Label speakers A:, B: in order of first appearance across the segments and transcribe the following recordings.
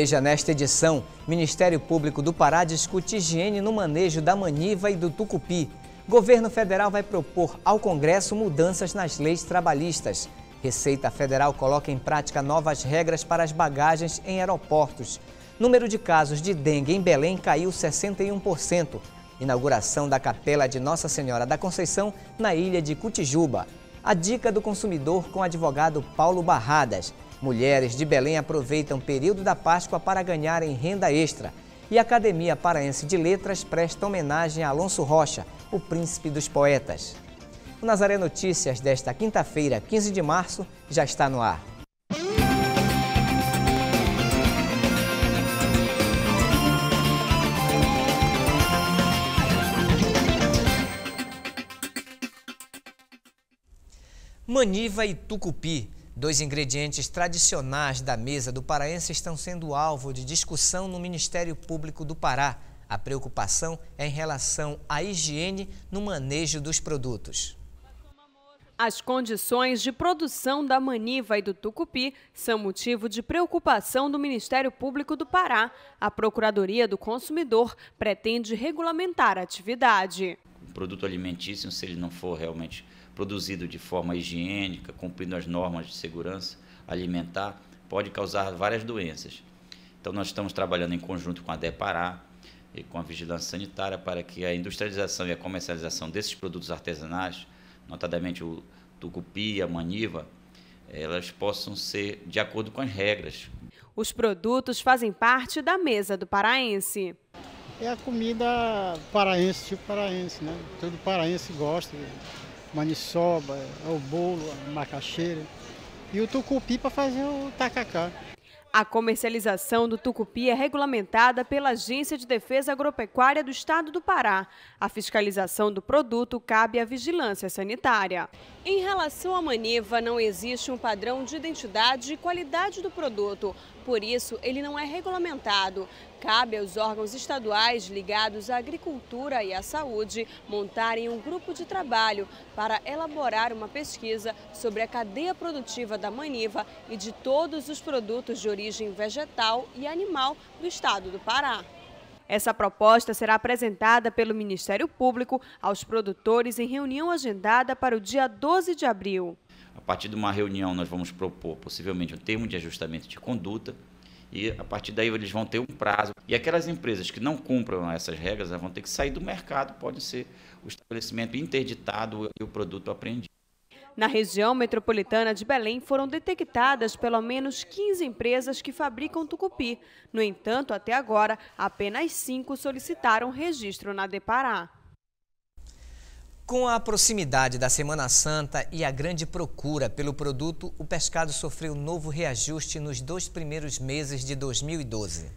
A: Veja nesta edição, Ministério Público do Pará discute higiene no manejo da maniva e do tucupi. Governo federal vai propor ao Congresso mudanças nas leis trabalhistas. Receita Federal coloca em prática novas regras para as bagagens em aeroportos. Número de casos de dengue em Belém caiu 61%. Inauguração da Capela de Nossa Senhora da Conceição na ilha de Cutijuba. A dica do consumidor com o advogado Paulo Barradas. Mulheres de Belém aproveitam o período da Páscoa para ganharem renda extra. E a Academia Paraense de Letras presta homenagem a Alonso Rocha, o príncipe dos poetas. O Nazaré Notícias desta quinta-feira, 15 de março, já está no ar. Maniva e Tucupi Dois ingredientes tradicionais da mesa do paraense estão sendo alvo de discussão no Ministério Público do Pará. A preocupação é em relação à higiene no manejo dos produtos.
B: As condições de produção da maniva e do tucupi são motivo de preocupação do Ministério Público do Pará. A Procuradoria do Consumidor pretende regulamentar a atividade.
C: O produto alimentício, se ele não for realmente produzido de forma higiênica, cumprindo as normas de segurança alimentar, pode causar várias doenças. Então, nós estamos trabalhando em conjunto com a DEPARÁ e com a Vigilância Sanitária para que a industrialização e a comercialização desses produtos artesanais, notadamente o tucupi, a maniva, elas possam ser de acordo com as regras.
B: Os produtos fazem parte da mesa do paraense. É a comida
D: paraense, tipo paraense, né? Todo paraense gosta maniçoba, é o bolo, a macaxeira e o tucupi para fazer o tacacá.
B: A comercialização do tucupi é regulamentada pela Agência de Defesa Agropecuária do Estado do Pará. A fiscalização do produto cabe à vigilância sanitária. Em relação à maniva, não existe um padrão de identidade e qualidade do produto. Por isso, ele não é regulamentado. Cabe aos órgãos estaduais ligados à agricultura e à saúde montarem um grupo de trabalho para elaborar uma pesquisa sobre a cadeia produtiva da maniva e de todos os produtos de origem vegetal e animal do estado do Pará. Essa proposta será apresentada pelo Ministério Público aos produtores em reunião agendada para o dia 12 de abril.
C: A partir de uma reunião, nós vamos propor possivelmente um termo de ajustamento de conduta e a partir daí eles vão ter um prazo. E aquelas empresas que não cumpram essas regras vão ter que sair do mercado, pode ser o estabelecimento interditado e o produto apreendido.
B: Na região metropolitana de Belém foram detectadas pelo menos 15 empresas que fabricam tucupi. No entanto, até agora, apenas cinco solicitaram registro na Depará.
A: Com a proximidade da Semana Santa e a grande procura pelo produto, o pescado sofreu novo reajuste nos dois primeiros meses de 2012.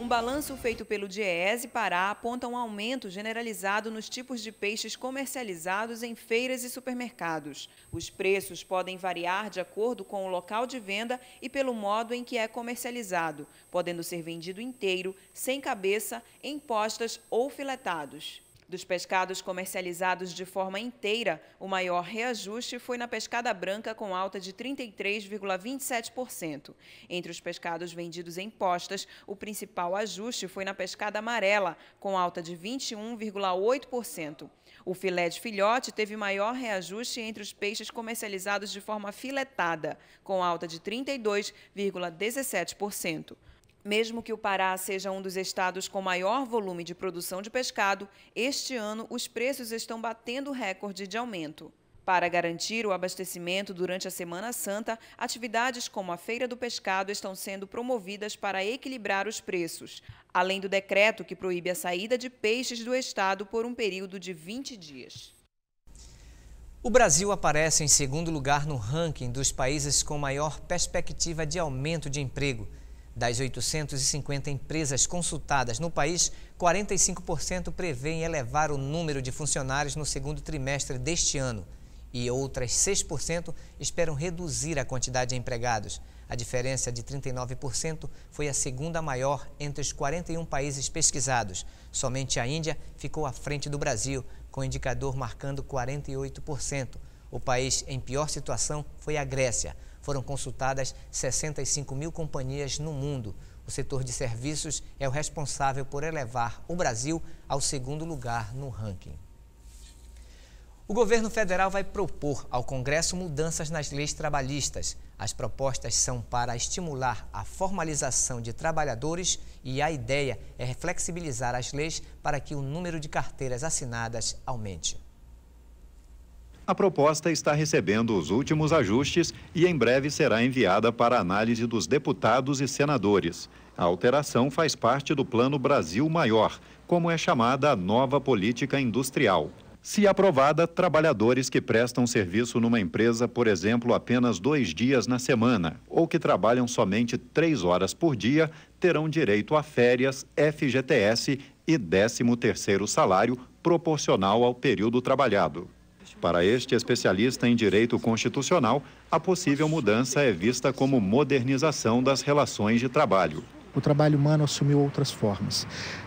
E: Um balanço feito pelo DIEESE Pará aponta um aumento generalizado nos tipos de peixes comercializados em feiras e supermercados. Os preços podem variar de acordo com o local de venda e pelo modo em que é comercializado, podendo ser vendido inteiro, sem cabeça, em postas ou filetados. Dos pescados comercializados de forma inteira, o maior reajuste foi na pescada branca, com alta de 33,27%. Entre os pescados vendidos em postas, o principal ajuste foi na pescada amarela, com alta de 21,8%. O filé de filhote teve maior reajuste entre os peixes comercializados de forma filetada, com alta de 32,17%. Mesmo que o Pará seja um dos estados com maior volume de produção de pescado, este ano os preços estão batendo recorde de aumento. Para garantir o abastecimento durante a Semana Santa, atividades como a Feira do Pescado estão sendo promovidas para equilibrar os preços, além do decreto que proíbe a saída de peixes do estado por um período de 20 dias.
A: O Brasil aparece em segundo lugar no ranking dos países com maior perspectiva de aumento de emprego. Das 850 empresas consultadas no país, 45% prevêem elevar o número de funcionários no segundo trimestre deste ano e outras 6% esperam reduzir a quantidade de empregados. A diferença de 39% foi a segunda maior entre os 41 países pesquisados. Somente a Índia ficou à frente do Brasil, com o indicador marcando 48%. O país em pior situação foi a Grécia. Foram consultadas 65 mil companhias no mundo. O setor de serviços é o responsável por elevar o Brasil ao segundo lugar no ranking. O governo federal vai propor ao Congresso mudanças nas leis trabalhistas. As propostas são para estimular a formalização de trabalhadores e a ideia é flexibilizar as leis para que o número de carteiras assinadas aumente.
F: A proposta está recebendo os últimos ajustes e em breve será enviada para análise dos deputados e senadores. A alteração faz parte do Plano Brasil Maior, como é chamada a nova política industrial. Se aprovada, trabalhadores que prestam serviço numa empresa, por exemplo, apenas dois dias na semana, ou que trabalham somente três horas por dia, terão direito a férias, FGTS e 13º salário proporcional ao período trabalhado. Para este especialista em direito constitucional, a possível mudança é vista como modernização das relações de trabalho. O trabalho humano assumiu outras formas.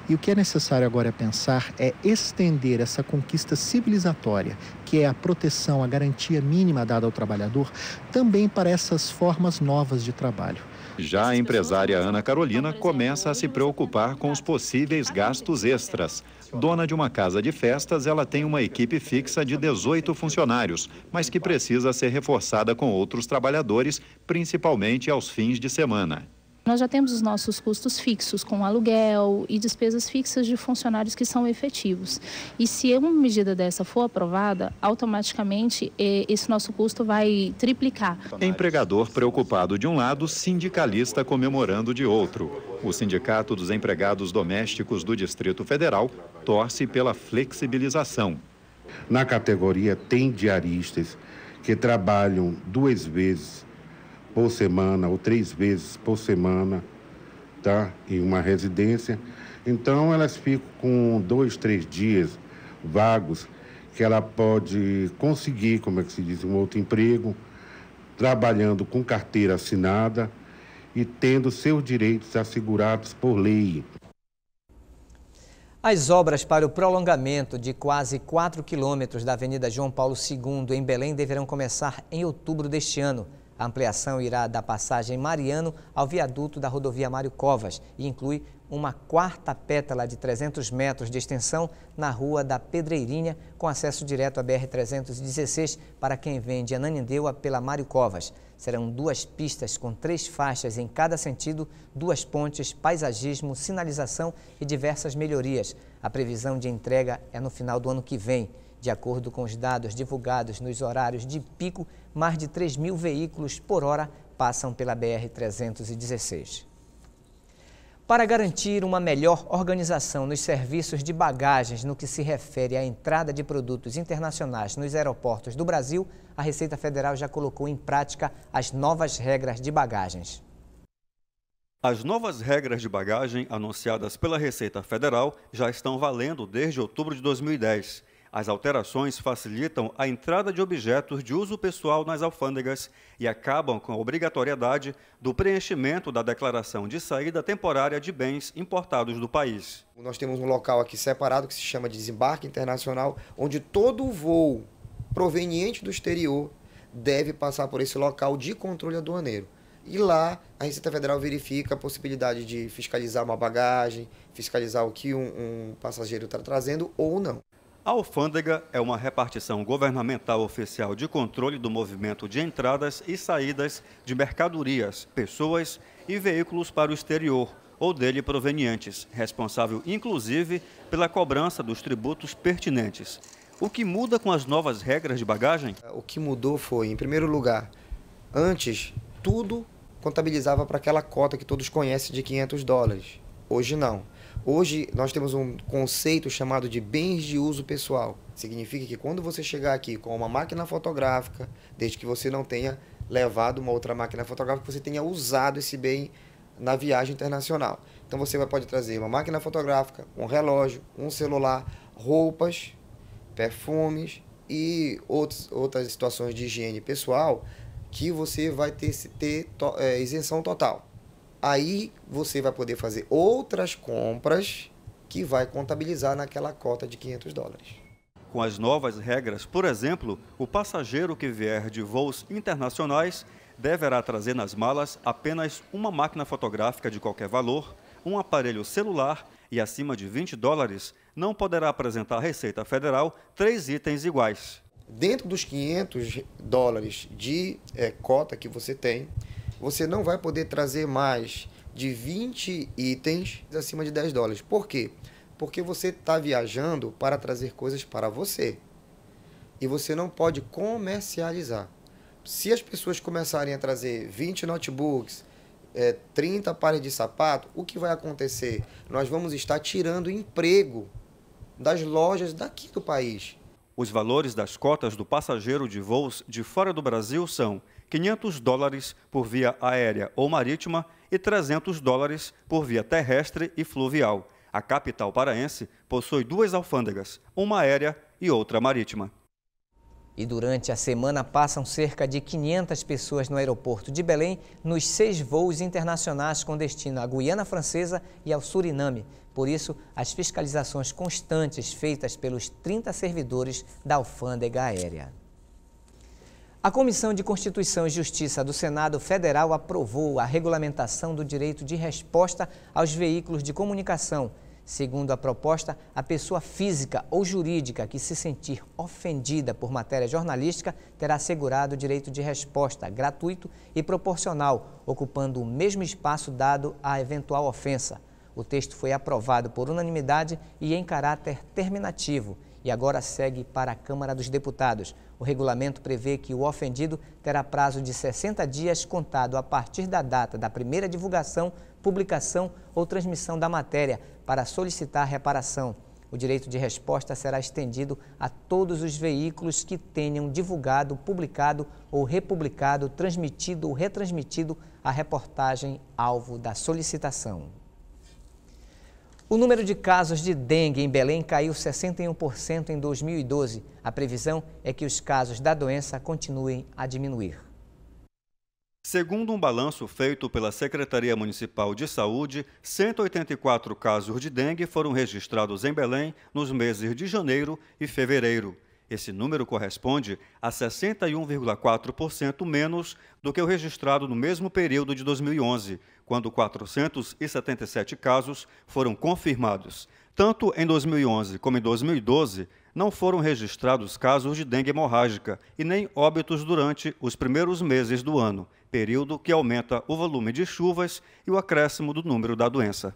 F: E o que é necessário agora é pensar é estender essa conquista civilizatória, que é a proteção, a garantia mínima dada ao trabalhador, também para essas formas novas de trabalho. Já a empresária Ana Carolina começa a se preocupar com os possíveis gastos extras. Dona de uma casa de festas, ela tem uma equipe fixa de 18 funcionários, mas que precisa ser reforçada com outros trabalhadores, principalmente aos fins de semana.
G: Nós já temos os nossos custos fixos, com aluguel e despesas fixas de funcionários que são efetivos. E se uma medida dessa for aprovada, automaticamente eh, esse nosso custo vai triplicar.
F: Empregador preocupado de um lado, sindicalista comemorando de outro. O Sindicato dos Empregados Domésticos do Distrito Federal torce pela flexibilização. Na categoria tem diaristas que trabalham duas vezes por semana ou três vezes por semana, tá? Em uma residência. Então elas ficam com dois, três dias vagos que ela pode conseguir, como é que se diz, um outro emprego, trabalhando com carteira assinada e tendo seus direitos assegurados por lei.
A: As obras para o prolongamento de quase 4 quilômetros da Avenida João Paulo II em Belém deverão começar em outubro deste ano. A ampliação irá da passagem Mariano ao viaduto da rodovia Mário Covas e inclui uma quarta pétala de 300 metros de extensão na Rua da Pedreirinha, com acesso direto à BR-316 para quem vem de Ananindeua pela Mário Covas. Serão duas pistas com três faixas em cada sentido, duas pontes, paisagismo, sinalização e diversas melhorias. A previsão de entrega é no final do ano que vem. De acordo com os dados divulgados nos horários de pico, mais de 3 mil veículos por hora passam pela BR-316. Para garantir uma melhor organização nos serviços de bagagens no que se refere à entrada de produtos internacionais nos aeroportos do Brasil, a Receita Federal já colocou em prática as novas regras de bagagens.
C: As novas regras de bagagem anunciadas pela Receita Federal já estão valendo desde outubro de 2010 as alterações facilitam a entrada de objetos de uso pessoal nas alfândegas e acabam com a obrigatoriedade do preenchimento da declaração de saída temporária de bens importados do país.
D: Nós temos um local aqui separado que se chama de desembarque internacional, onde todo voo proveniente do exterior deve passar por esse local de controle aduaneiro. E lá a Receita Federal verifica a possibilidade de fiscalizar uma bagagem, fiscalizar o que um, um passageiro está trazendo ou não.
C: A alfândega é uma repartição governamental oficial de controle do movimento de entradas e saídas de mercadorias, pessoas e veículos para o exterior ou dele provenientes, responsável inclusive pela cobrança dos tributos pertinentes. O que muda com as novas regras de bagagem?
D: É, o que mudou foi, em primeiro lugar, antes tudo contabilizava para aquela cota que todos conhecem de 500 dólares. Hoje não. Hoje nós temos um conceito chamado de bens de uso pessoal. Significa que quando você chegar aqui com uma máquina fotográfica, desde que você não tenha levado uma outra máquina fotográfica, você tenha usado esse bem na viagem internacional. Então você pode trazer uma máquina fotográfica, um relógio, um celular, roupas, perfumes e outros, outras situações de higiene pessoal que você vai ter, ter to, é, isenção total. Aí você vai poder fazer outras compras que vai contabilizar naquela cota de 500 dólares.
C: Com as novas regras, por exemplo, o passageiro que vier de voos internacionais deverá trazer nas malas apenas uma máquina fotográfica de qualquer valor, um aparelho celular e, acima de 20 dólares, não poderá apresentar à Receita Federal três itens iguais. Dentro dos
D: 500 dólares de é, cota que você tem, você não vai poder trazer mais de 20 itens acima de 10 dólares. Por quê? Porque você está viajando para trazer coisas para você. E você não pode comercializar. Se as pessoas começarem a trazer 20 notebooks, é, 30 pares de sapato, o que vai acontecer? Nós vamos estar tirando emprego das lojas daqui do país.
C: Os valores das cotas do passageiro de voos de fora do Brasil são 500 dólares por via aérea ou marítima e 300 dólares por via terrestre e fluvial. A capital paraense
A: possui duas alfândegas, uma aérea e outra marítima. E durante a semana passam cerca de 500 pessoas no aeroporto de Belém nos seis voos internacionais com destino à Guiana Francesa e ao Suriname. Por isso, as fiscalizações constantes feitas pelos 30 servidores da alfândega aérea. A Comissão de Constituição e Justiça do Senado Federal aprovou a regulamentação do direito de resposta aos veículos de comunicação. Segundo a proposta, a pessoa física ou jurídica que se sentir ofendida por matéria jornalística terá assegurado o direito de resposta gratuito e proporcional, ocupando o mesmo espaço dado à eventual ofensa. O texto foi aprovado por unanimidade e em caráter terminativo e agora segue para a Câmara dos Deputados. O regulamento prevê que o ofendido terá prazo de 60 dias contado a partir da data da primeira divulgação, publicação ou transmissão da matéria para solicitar reparação. O direito de resposta será estendido a todos os veículos que tenham divulgado, publicado ou republicado, transmitido ou retransmitido a reportagem alvo da solicitação. O número de casos de dengue em Belém caiu 61% em 2012. A previsão é que os casos da doença continuem a diminuir.
C: Segundo um balanço feito pela Secretaria Municipal de Saúde, 184 casos de dengue foram registrados em Belém nos meses de janeiro e fevereiro. Esse número corresponde a 61,4% menos do que o registrado no mesmo período de 2011, quando 477 casos foram confirmados. Tanto em 2011 como em 2012, não foram registrados casos de dengue hemorrágica e nem óbitos durante os primeiros meses do ano, período que aumenta o volume de chuvas e o acréscimo do número da doença.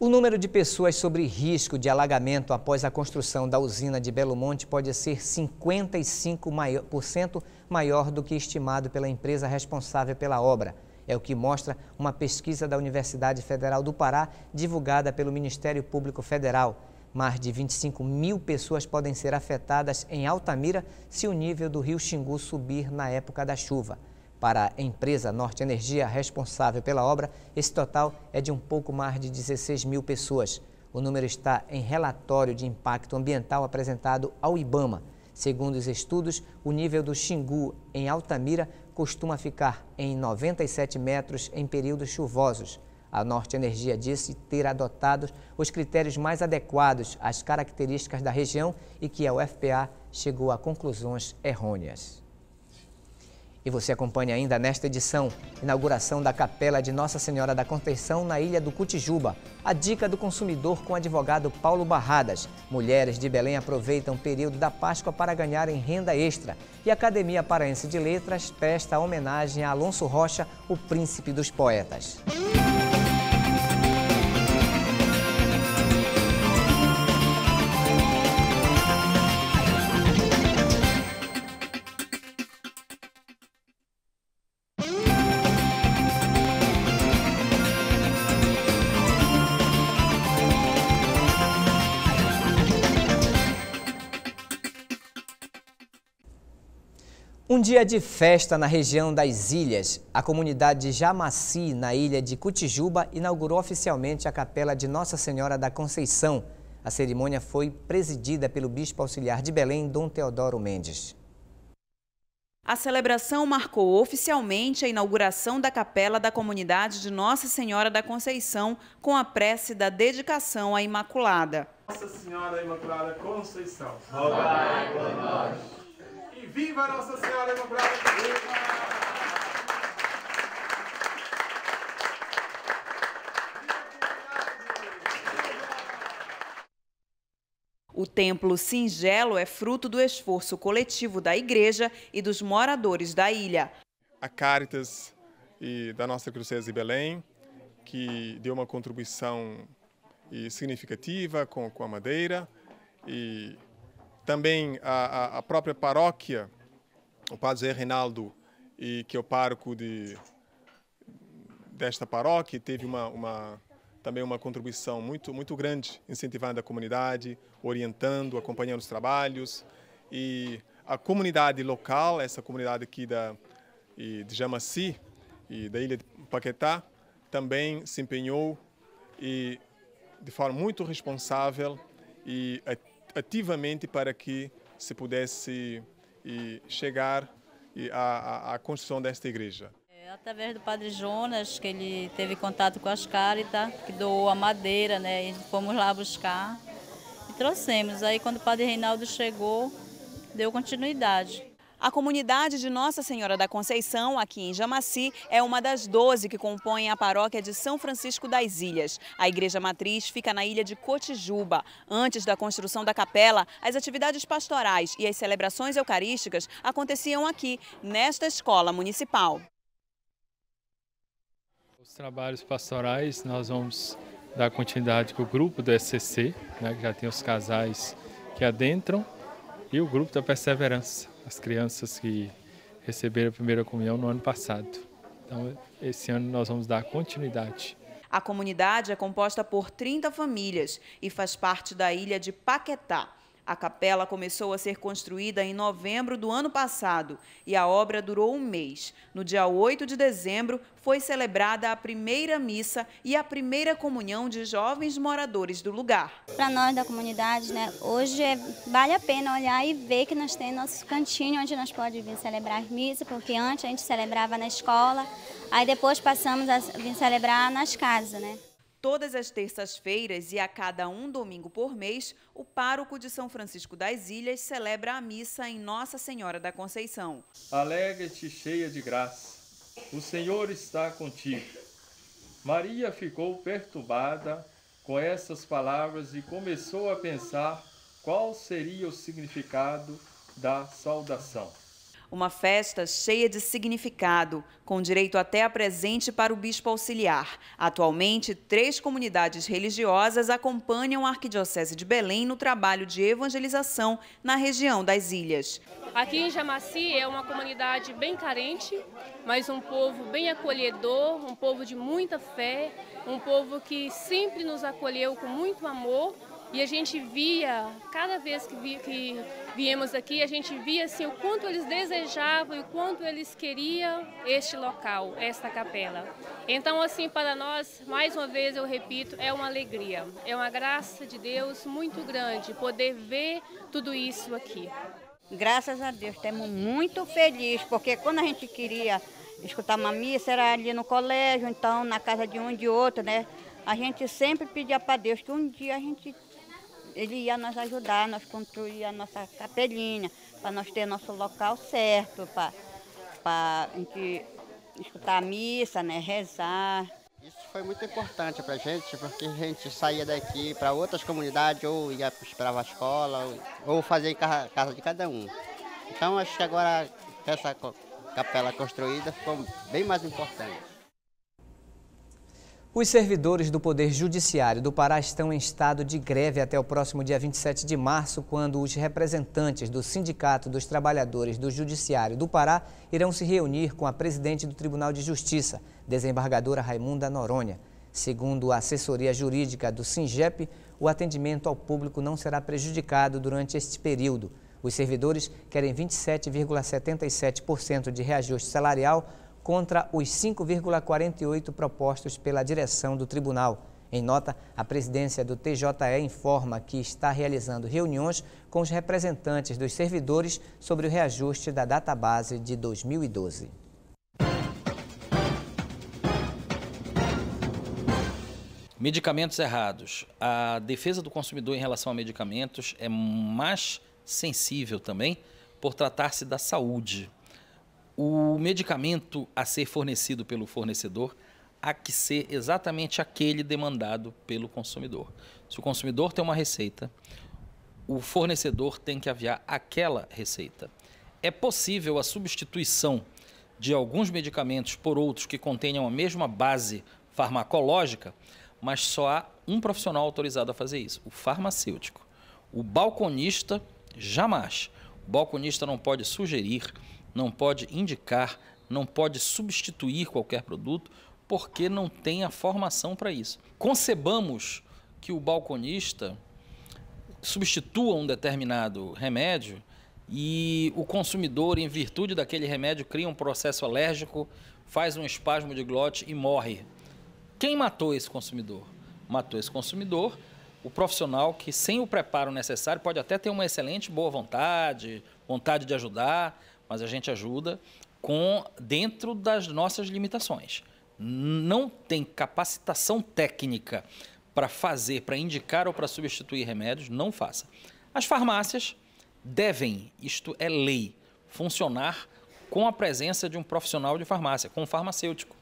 A: O número de pessoas sobre risco de alagamento após a construção da usina de Belo Monte pode ser 55% maior do que estimado pela empresa responsável pela obra. É o que mostra uma pesquisa da Universidade Federal do Pará, divulgada pelo Ministério Público Federal. Mais de 25 mil pessoas podem ser afetadas em Altamira se o nível do rio Xingu subir na época da chuva. Para a empresa Norte Energia, responsável pela obra, esse total é de um pouco mais de 16 mil pessoas. O número está em relatório de impacto ambiental apresentado ao IBAMA. Segundo os estudos, o nível do Xingu em Altamira costuma ficar em 97 metros em períodos chuvosos. A Norte Energia disse ter adotado os critérios mais adequados às características da região e que a UFPA chegou a conclusões errôneas. E você acompanha ainda nesta edição, inauguração da Capela de Nossa Senhora da Conceição na Ilha do Cutijuba. A dica do consumidor com o advogado Paulo Barradas. Mulheres de Belém aproveitam o período da Páscoa para ganharem renda extra. E a Academia Paraense de Letras presta homenagem a Alonso Rocha, o príncipe dos poetas. Um dia de festa na região das ilhas, a comunidade de Jamaci, na ilha de Cutijuba, inaugurou oficialmente a capela de Nossa Senhora da Conceição. A cerimônia foi presidida pelo bispo auxiliar de Belém, Dom Teodoro Mendes.
E: A celebração marcou oficialmente a inauguração da capela da comunidade de Nossa Senhora da Conceição com a prece da dedicação à Imaculada.
F: Nossa Senhora Imaculada Conceição, rogai por nós. Viva Nossa Senhora no Brasil!
E: O templo singelo é fruto do esforço coletivo da igreja e dos moradores da ilha.
F: A Caritas e da nossa Cruzeira de Belém, que deu uma contribuição eh, significativa com a madeira e também a, a própria paróquia, o padre Zé Reinaldo, e que é o parco de, desta paróquia, teve uma, uma, também uma contribuição muito, muito grande, incentivando a comunidade, orientando, acompanhando os trabalhos. E a comunidade local, essa comunidade aqui da, de Jamaci e da ilha de Paquetá, também se empenhou e de forma muito responsável e ativamente para que se pudesse e, chegar à, à construção desta igreja.
B: É, através do padre
E: Jonas, que ele teve contato com as Caritas, que doou a madeira, né? E fomos lá buscar e trouxemos. Aí quando o padre Reinaldo chegou, deu continuidade. A comunidade de Nossa Senhora da Conceição, aqui em Jamaci, é uma das 12 que compõem a paróquia de São Francisco das Ilhas. A igreja matriz fica na ilha de Cotijuba. Antes da construção da capela, as atividades pastorais e as celebrações eucarísticas aconteciam aqui, nesta escola municipal.
G: Os trabalhos pastorais nós vamos dar continuidade com o grupo do SCC, né, que já tem os casais que adentram, e o grupo da Perseverança as crianças que receberam a primeira comunhão no ano passado. Então, esse ano nós vamos dar continuidade.
E: A comunidade é composta por 30 famílias e faz parte da ilha de Paquetá. A capela começou a ser construída em novembro do ano passado e a obra durou um mês. No dia 8 de dezembro, foi celebrada a primeira missa e a primeira comunhão de jovens moradores do
B: lugar. Para nós da comunidade, né, hoje é, vale a pena olhar e ver que nós temos nosso cantinho onde nós podemos vir celebrar missa, porque antes a gente celebrava na escola, aí depois passamos a vir celebrar nas casas, né?
E: Todas as terças-feiras e a cada um domingo por mês, o pároco de São Francisco das Ilhas celebra a missa em Nossa Senhora da Conceição.
G: Alegre-te, cheia de graça, o Senhor está contigo. Maria ficou perturbada com essas palavras e começou a pensar qual seria o significado da saudação.
E: Uma festa cheia de significado, com direito até a presente para o bispo auxiliar. Atualmente, três comunidades religiosas acompanham a Arquidiocese de Belém no trabalho de evangelização na região das ilhas.
B: Aqui em Jamaci é uma comunidade bem carente, mas um povo bem acolhedor, um povo de muita fé, um povo que sempre nos acolheu com muito amor e a gente via, cada vez que, vi, que viemos aqui, a gente via assim, o quanto eles desejavam e o quanto eles queriam este local, esta capela. Então, assim, para nós, mais uma vez eu repito, é uma alegria, é uma graça de Deus muito grande poder ver tudo isso aqui. Graças a Deus, estamos muito felizes, porque quando a gente queria escutar uma missa, era ali no colégio, então na casa de um e de outro, né? A gente sempre pedia para Deus que um dia a gente ele ia nos ajudar, nós construir a nossa capelinha, para nós ter nosso local certo, para a gente escutar a missa, né, rezar. Isso
D: foi muito importante para a gente, porque a gente saía daqui para outras comunidades, ou ia para a escola, ou, ou fazia em casa, casa de cada um. Então acho que agora essa capela construída ficou bem mais importante.
A: Os servidores do Poder Judiciário do Pará estão em estado de greve até o próximo dia 27 de março, quando os representantes do Sindicato dos Trabalhadores do Judiciário do Pará irão se reunir com a presidente do Tribunal de Justiça, desembargadora Raimunda Noronha. Segundo a assessoria jurídica do SINGEP, o atendimento ao público não será prejudicado durante este período. Os servidores querem 27,77% de reajuste salarial contra os 5,48 propostos pela direção do tribunal. Em nota, a presidência do TJE informa que está realizando reuniões com os representantes dos servidores sobre o reajuste da data base de 2012.
G: Medicamentos errados. A defesa do consumidor em relação a medicamentos é mais sensível também por tratar-se da saúde o medicamento a ser fornecido pelo fornecedor há que ser exatamente aquele demandado pelo consumidor. Se o consumidor tem uma receita, o fornecedor tem que aviar aquela receita. É possível a substituição de alguns medicamentos por outros que contenham a mesma base farmacológica, mas só há um profissional autorizado a fazer isso, o farmacêutico. O balconista jamais. O balconista não pode sugerir, não pode indicar, não pode substituir qualquer produto, porque não tem a formação para isso. Concebamos que o balconista substitua um determinado remédio e o consumidor, em virtude daquele remédio, cria um processo alérgico, faz um espasmo de glote e morre. Quem matou esse consumidor? Matou esse consumidor o profissional que, sem o preparo necessário, pode até ter uma excelente boa vontade, vontade de ajudar, mas a gente ajuda com dentro das nossas limitações. Não tem capacitação técnica para fazer, para indicar ou para substituir remédios, não faça. As farmácias devem, isto é lei, funcionar com a presença de um profissional de farmácia, com um farmacêutico,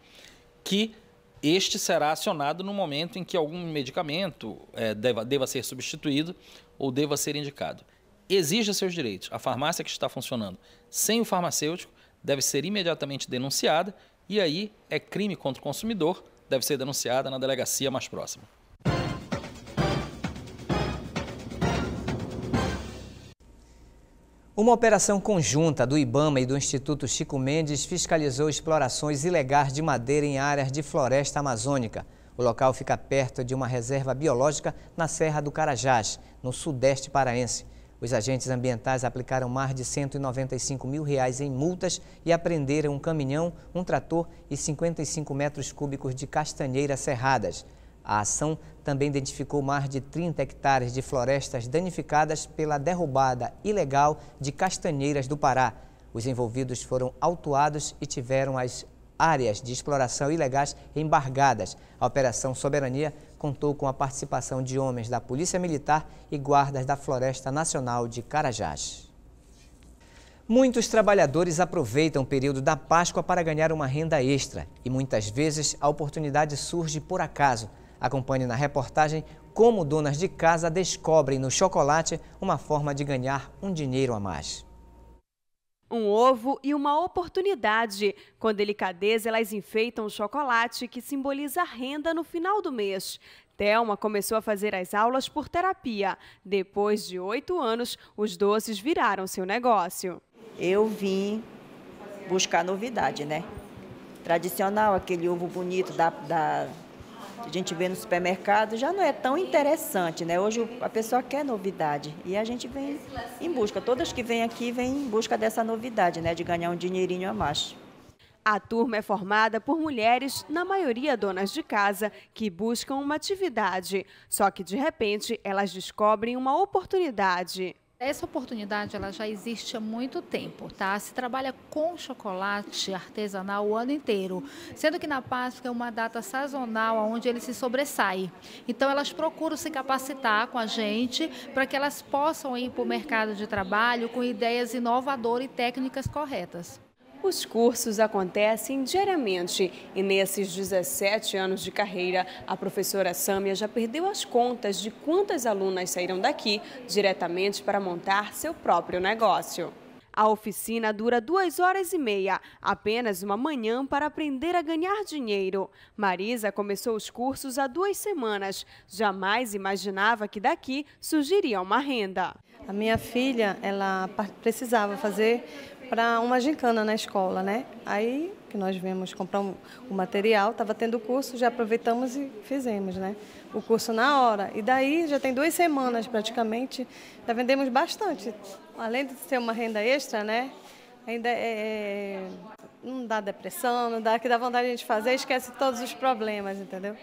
G: que este será acionado no momento em que algum medicamento é, deva, deva ser substituído ou deva ser indicado exija seus direitos. A farmácia que está funcionando sem o farmacêutico deve ser imediatamente denunciada e aí é crime contra o consumidor, deve ser denunciada na delegacia mais próxima.
A: Uma operação conjunta do IBAMA e do Instituto Chico Mendes fiscalizou explorações ilegais de madeira em áreas de floresta amazônica. O local fica perto de uma reserva biológica na Serra do Carajás, no sudeste paraense. Os agentes ambientais aplicaram mais de 195 mil reais em multas e apreenderam um caminhão, um trator e 55 metros cúbicos de castanheiras cerradas. A ação também identificou mais de 30 hectares de florestas danificadas pela derrubada ilegal de castanheiras do Pará. Os envolvidos foram autuados e tiveram as áreas de exploração ilegais embargadas. A Operação Soberania contou com a participação de homens da Polícia Militar e guardas da Floresta Nacional de Carajás. Muitos trabalhadores aproveitam o período da Páscoa para ganhar uma renda extra e muitas vezes a oportunidade surge por acaso. Acompanhe na reportagem como donas de casa descobrem no chocolate uma forma de ganhar um dinheiro a mais.
B: Um ovo e uma oportunidade. Com delicadeza, elas enfeitam o chocolate que simboliza a renda no final do mês. Thelma começou a fazer as aulas por terapia. Depois de oito anos, os doces viraram seu negócio. Eu vim buscar novidade, né? Tradicional, aquele ovo
E: bonito da, da a gente vê no supermercado, já não é tão interessante, né?
B: Hoje a pessoa quer novidade e a gente vem em busca. Todas que vêm aqui vêm em busca dessa novidade, né? De ganhar um dinheirinho a mais. A turma é formada por mulheres, na maioria donas de casa, que buscam uma atividade. Só que, de repente, elas descobrem uma oportunidade. Essa oportunidade
G: ela já existe há muito tempo, tá? Se trabalha com chocolate artesanal o ano inteiro, sendo que na Páscoa é uma data sazonal onde ele se sobressai. Então elas procuram se capacitar com a gente para que elas possam ir para o mercado de trabalho com ideias inovadoras e técnicas corretas.
B: Os cursos acontecem diariamente e nesses 17 anos de carreira, a professora Sâmia já perdeu as contas de quantas alunas saíram daqui diretamente para montar seu próprio negócio. A oficina dura duas horas e meia, apenas uma manhã para aprender a ganhar dinheiro. Marisa começou os cursos há duas semanas. Jamais imaginava que daqui surgiria uma renda. A minha filha, ela precisava fazer para uma gincana na escola, né? Aí que nós viemos comprar o um material, estava tendo o curso, já aproveitamos e fizemos, né? O curso na hora. E daí já tem duas semanas praticamente, já vendemos bastante. Além de ser uma renda extra, né? Ainda é, é não dá depressão, não dá que dá vontade de a gente fazer, esquece todos os problemas, entendeu?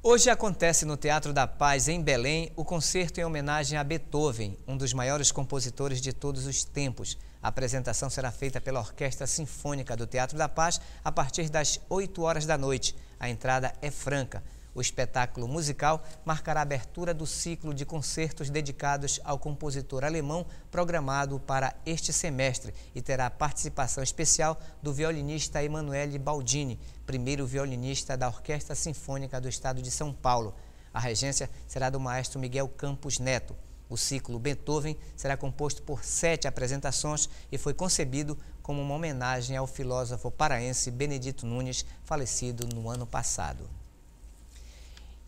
A: Hoje acontece no Teatro da Paz, em Belém, o concerto em homenagem a Beethoven, um dos maiores compositores de todos os tempos. A apresentação será feita pela Orquestra Sinfônica do Teatro da Paz a partir das 8 horas da noite. A entrada é franca. O espetáculo musical marcará a abertura do ciclo de concertos dedicados ao compositor alemão, programado para este semestre, e terá participação especial do violinista Emanuele Baldini, primeiro violinista da Orquestra Sinfônica do Estado de São Paulo. A regência será do maestro Miguel Campos Neto. O ciclo Beethoven será composto por sete apresentações e foi concebido como uma homenagem ao filósofo paraense Benedito Nunes, falecido no ano passado.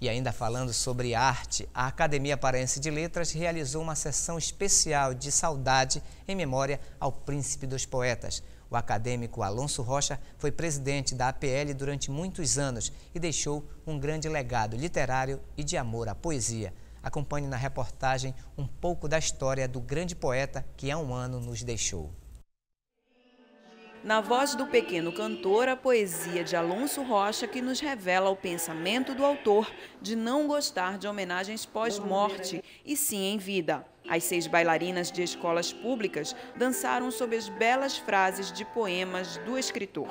A: E ainda falando sobre arte, a Academia Paraense de Letras realizou uma sessão especial de saudade em memória ao príncipe dos poetas. O acadêmico Alonso Rocha foi presidente da APL durante muitos anos e deixou um grande legado literário e de amor à poesia. Acompanhe na reportagem um pouco da história do grande poeta que há um ano nos deixou.
E: Na voz do pequeno cantor, a poesia de Alonso Rocha que nos revela o pensamento do autor de não gostar de homenagens pós-morte, e sim em vida. As seis bailarinas de escolas públicas dançaram sob as belas frases de poemas do escritor.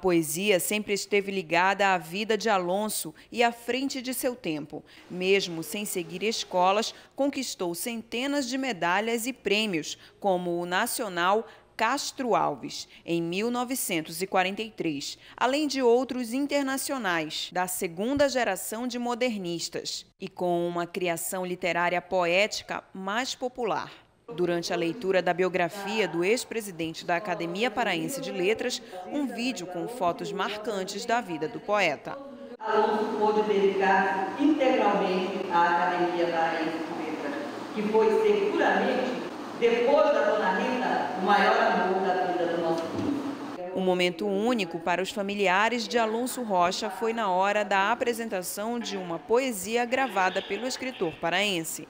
E: poesia sempre esteve ligada à vida de Alonso e à frente de seu tempo. Mesmo sem seguir escolas, conquistou centenas de medalhas e prêmios, como o Nacional Castro Alves, em 1943, além de outros internacionais da segunda geração de modernistas, e com uma criação literária poética mais popular. Durante a leitura da biografia do ex-presidente da Academia Paraense de Letras, um vídeo com fotos marcantes da vida do poeta. Alonso pôde dedicar integralmente à Academia Paraense de Letras, que foi seguramente, depois da Dona
B: Rita, o maior amor da vida do nosso
E: país. Um momento único para os familiares de Alonso Rocha foi na hora da apresentação de uma poesia gravada pelo escritor paraense.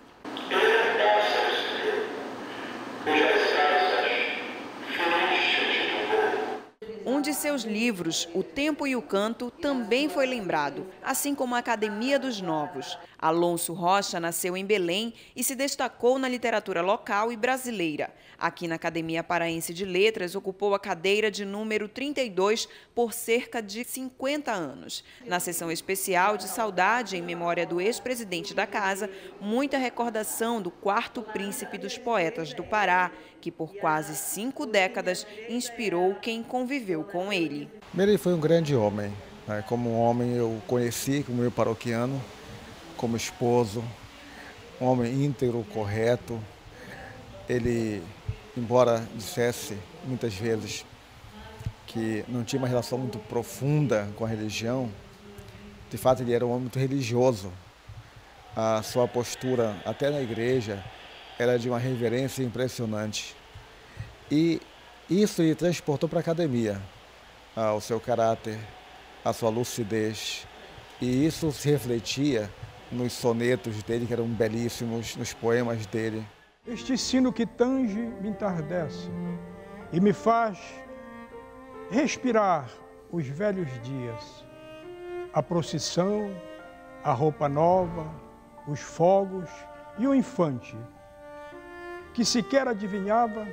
E: Um de seus livros, O Tempo e o Canto, também foi lembrado, assim como a Academia dos Novos. Alonso Rocha nasceu em Belém e se destacou na literatura local e brasileira. Aqui na Academia Paraense de Letras, ocupou a cadeira de número 32 por cerca de 50 anos. Na sessão especial de saudade em memória do ex-presidente da casa, muita recordação do quarto príncipe dos poetas do Pará, que por quase cinco décadas inspirou quem conviveu com ele.
D: Primeiro, ele foi um grande homem. Né? Como homem, eu conheci como meu paroquiano, como esposo, um homem íntegro, correto. Ele, embora dissesse muitas vezes que não tinha uma relação muito profunda com a religião, de fato ele era um homem muito religioso. A sua postura, até na igreja, era de uma reverência impressionante. E isso ele transportou para a academia, ah, o seu caráter, a sua lucidez. E isso se refletia nos sonetos dele, que eram belíssimos, nos poemas dele. Este sino que tange me entardece e me faz respirar os velhos dias, a procissão, a roupa nova, os fogos e o infante, que sequer adivinhava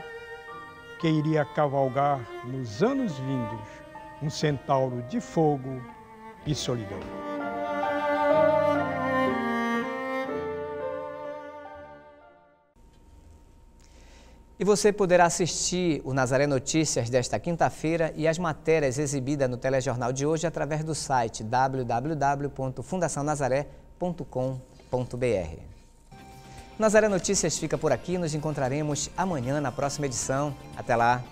D: que iria cavalgar nos anos vindos um centauro de fogo e solidão.
A: E você poderá assistir o Nazaré Notícias desta quinta-feira e as matérias exibidas no telejornal de hoje através do site www.fundacionazaré.com.br. Nazaré Notícias fica por aqui, nos encontraremos amanhã na próxima edição. Até lá!